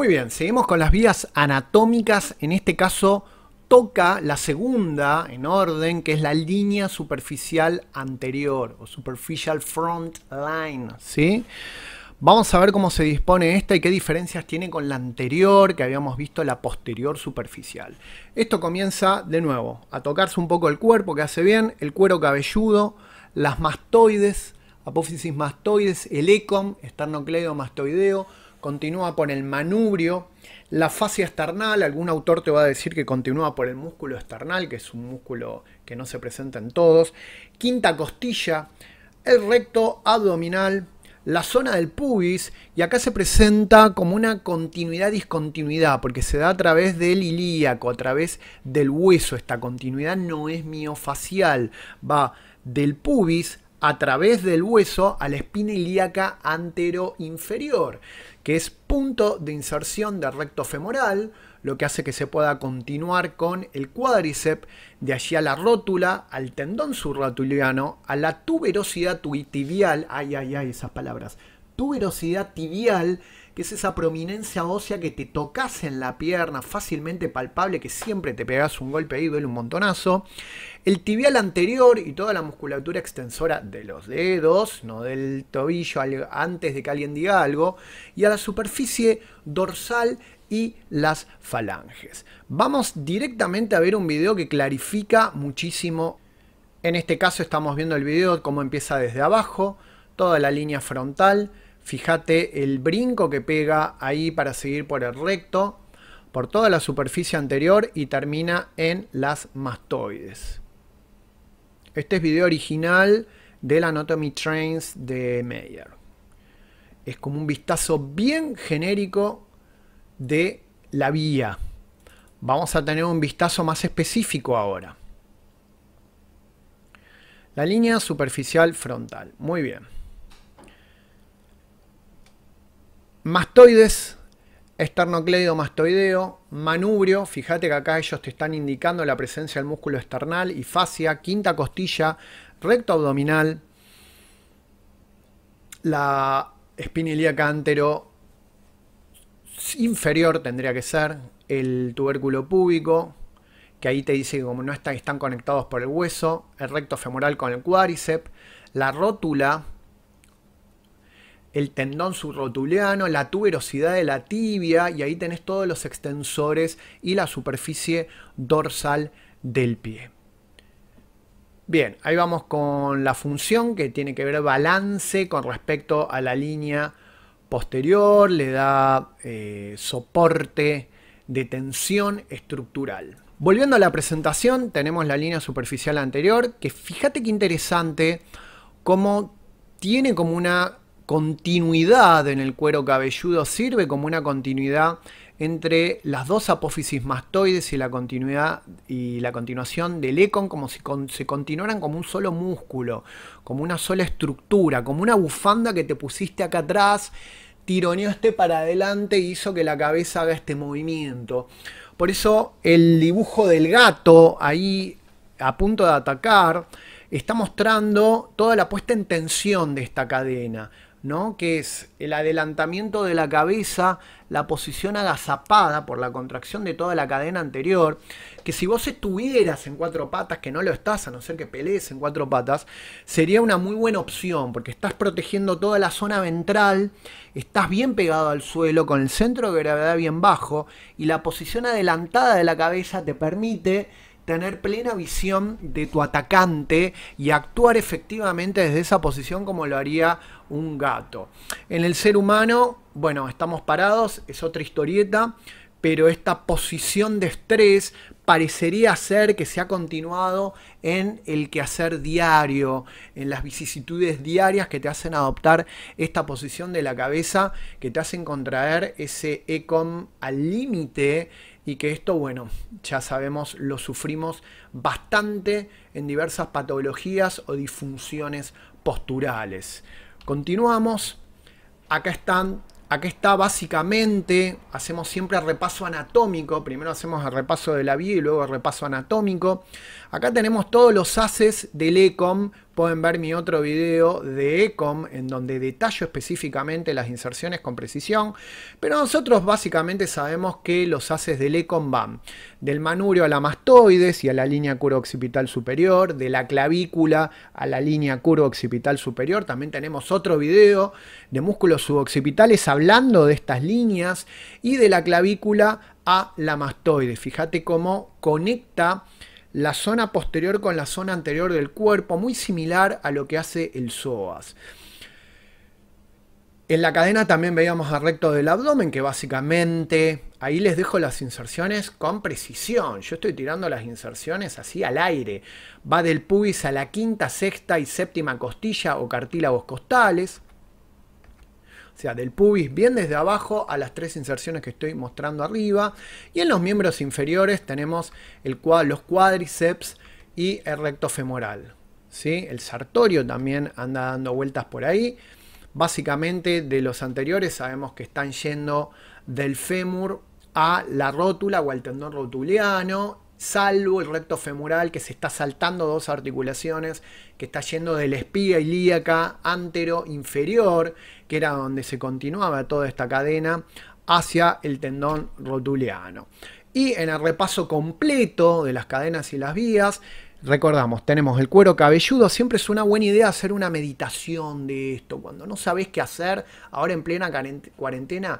Muy bien, seguimos con las vías anatómicas. En este caso toca la segunda en orden, que es la línea superficial anterior o superficial front line. Vamos a ver cómo se dispone esta y qué diferencias tiene con la anterior que habíamos visto, la posterior superficial. Esto comienza de nuevo a tocarse un poco el cuerpo, que hace bien, el cuero cabelludo, las mastoides, apófisis mastoides, el ecom, esternocleidomastoideo, mastoideo continúa por el manubrio, la fascia esternal, algún autor te va a decir que continúa por el músculo esternal, que es un músculo que no se presenta en todos, quinta costilla, el recto abdominal, la zona del pubis, y acá se presenta como una continuidad-discontinuidad, porque se da a través del ilíaco, a través del hueso, esta continuidad no es miofacial, va del pubis a través del hueso a la espina ilíaca inferior que es punto de inserción del recto femoral, lo que hace que se pueda continuar con el cuádriceps, de allí a la rótula, al tendón subrotuliano, a la tuberosidad tibial, ay, ay, ay, esas palabras, tuberosidad tibial, que es esa prominencia ósea que te tocas en la pierna, fácilmente palpable, que siempre te pegas un golpe ahí, duele un montonazo. El tibial anterior y toda la musculatura extensora de los dedos, no del tobillo, antes de que alguien diga algo, y a la superficie dorsal y las falanges. Vamos directamente a ver un video que clarifica muchísimo. En este caso estamos viendo el video cómo empieza desde abajo, toda la línea frontal, Fíjate el brinco que pega ahí para seguir por el recto, por toda la superficie anterior y termina en las mastoides. Este es video original del Anatomy Trains de Meyer. Es como un vistazo bien genérico de la vía. Vamos a tener un vistazo más específico ahora. La línea superficial frontal. Muy bien. Mastoides, mastoideo, manubrio, fíjate que acá ellos te están indicando la presencia del músculo esternal y fascia, quinta costilla, recto abdominal, la espina ilíaca antero inferior tendría que ser, el tubérculo púbico, que ahí te dice que como no están, están conectados por el hueso, el recto femoral con el cuádriceps, la rótula, el tendón subrotuliano, la tuberosidad de la tibia y ahí tenés todos los extensores y la superficie dorsal del pie. Bien, ahí vamos con la función que tiene que ver balance con respecto a la línea posterior, le da eh, soporte de tensión estructural. Volviendo a la presentación, tenemos la línea superficial anterior, que fíjate qué interesante cómo tiene como una continuidad en el cuero cabelludo sirve como una continuidad entre las dos apófisis mastoides y la continuidad y la continuación del econ como si se continuaran como un solo músculo, como una sola estructura, como una bufanda que te pusiste acá atrás, este para adelante e hizo que la cabeza haga este movimiento. Por eso el dibujo del gato ahí a punto de atacar está mostrando toda la puesta en tensión de esta cadena que es el adelantamiento de la cabeza, la posición agazapada por la contracción de toda la cadena anterior, que si vos estuvieras en cuatro patas, que no lo estás, a no ser que pelees en cuatro patas, sería una muy buena opción, porque estás protegiendo toda la zona ventral, estás bien pegado al suelo, con el centro de gravedad bien bajo, y la posición adelantada de la cabeza te permite tener plena visión de tu atacante y actuar efectivamente desde esa posición como lo haría un gato. En el ser humano, bueno, estamos parados, es otra historieta, pero esta posición de estrés parecería ser que se ha continuado en el quehacer diario, en las vicisitudes diarias que te hacen adoptar esta posición de la cabeza, que te hacen contraer ese ECOM al límite y que esto, bueno, ya sabemos, lo sufrimos bastante en diversas patologías o disfunciones posturales. Continuamos. Acá están Acá está básicamente, hacemos siempre el repaso anatómico, primero hacemos el repaso de la vía y luego el repaso anatómico. Acá tenemos todos los haces del ECOM pueden ver mi otro video de Ecom en donde detallo específicamente las inserciones con precisión, pero nosotros básicamente sabemos que los haces del Ecom van del manubrio a la mastoides y a la línea curvo-occipital superior, de la clavícula a la línea curvo-occipital superior, también tenemos otro video de músculos suboccipitales hablando de estas líneas y de la clavícula a la mastoides. Fíjate cómo conecta la zona posterior con la zona anterior del cuerpo, muy similar a lo que hace el psoas. En la cadena también veíamos al recto del abdomen, que básicamente ahí les dejo las inserciones con precisión. Yo estoy tirando las inserciones así al aire. Va del pubis a la quinta, sexta y séptima costilla o cartílagos costales o sea, del pubis bien desde abajo a las tres inserciones que estoy mostrando arriba. Y en los miembros inferiores tenemos el, los cuádriceps y el recto femoral. ¿sí? El sartorio también anda dando vueltas por ahí. Básicamente de los anteriores sabemos que están yendo del fémur a la rótula o al tendón rotuliano salvo el recto femoral que se está saltando dos articulaciones, que está yendo de la espiga ilíaca antero inferior, que era donde se continuaba toda esta cadena, hacia el tendón rotuliano. Y en el repaso completo de las cadenas y las vías, recordamos, tenemos el cuero cabelludo, siempre es una buena idea hacer una meditación de esto, cuando no sabes qué hacer, ahora en plena cuarentena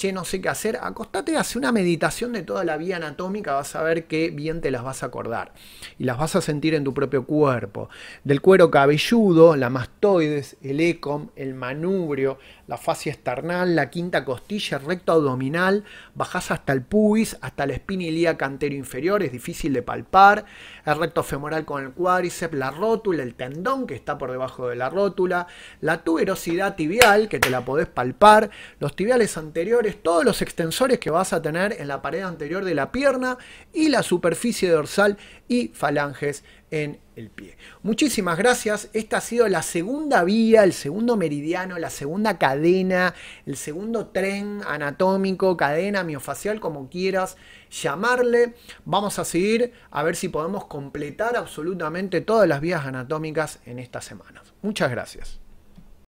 che, no sé qué hacer, acostate, hace una meditación de toda la vía anatómica, vas a ver qué bien te las vas a acordar y las vas a sentir en tu propio cuerpo. Del cuero cabelludo, la mastoides, el ecom, el manubrio, la fascia esternal, la quinta costilla, recto abdominal, bajás hasta el pubis, hasta la espina ilíaca anterior inferior, es difícil de palpar, el recto femoral con el cuádriceps, la rótula, el tendón que está por debajo de la rótula, la tuberosidad tibial que te la podés palpar, los tibiales anteriores, todos los extensores que vas a tener en la pared anterior de la pierna y la superficie dorsal y falanges en el pie. Muchísimas gracias. Esta ha sido la segunda vía, el segundo meridiano, la segunda cadena, el segundo tren anatómico, cadena miofacial, como quieras llamarle. Vamos a seguir a ver si podemos completar absolutamente todas las vías anatómicas en estas semanas. Muchas gracias.